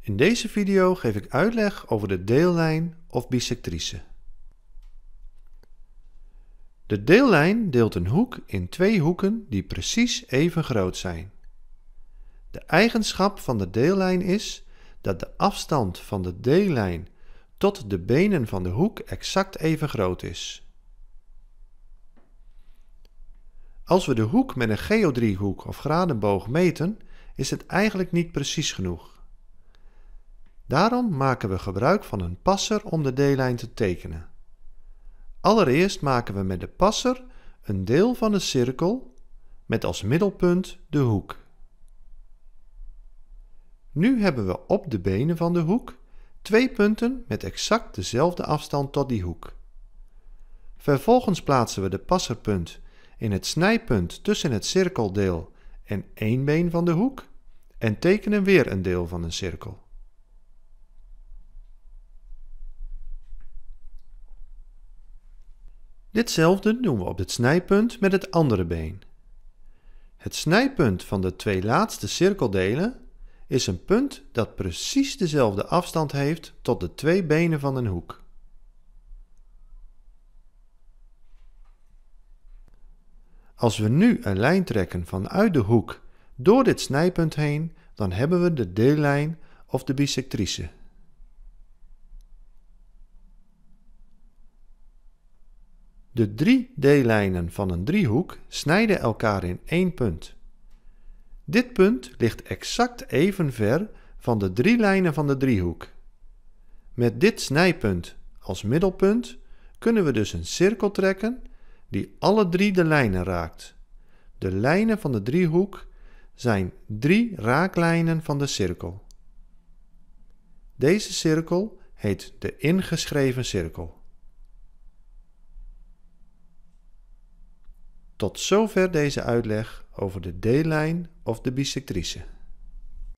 In deze video geef ik uitleg over de deellijn of bisectrice. De deellijn deelt een hoek in twee hoeken die precies even groot zijn. De eigenschap van de deellijn is dat de afstand van de deellijn tot de benen van de hoek exact even groot is. Als we de hoek met een geodriehoek of gradenboog meten, is het eigenlijk niet precies genoeg. Daarom maken we gebruik van een passer om de deellijn te tekenen. Allereerst maken we met de passer een deel van de cirkel met als middelpunt de hoek. Nu hebben we op de benen van de hoek twee punten met exact dezelfde afstand tot die hoek. Vervolgens plaatsen we de passerpunt in het snijpunt tussen het cirkeldeel en één been van de hoek en tekenen weer een deel van een cirkel. Ditzelfde doen we op het snijpunt met het andere been. Het snijpunt van de twee laatste cirkeldelen is een punt dat precies dezelfde afstand heeft tot de twee benen van een hoek. Als we nu een lijn trekken vanuit de hoek door dit snijpunt heen, dan hebben we de deellijn of de bisectrice. De drie D-lijnen van een driehoek snijden elkaar in één punt. Dit punt ligt exact even ver van de drie lijnen van de driehoek. Met dit snijpunt als middelpunt kunnen we dus een cirkel trekken die alle drie de lijnen raakt. De lijnen van de driehoek zijn drie raaklijnen van de cirkel. Deze cirkel heet de ingeschreven cirkel. Tot zover deze uitleg over de D-lijn of de bisectrice.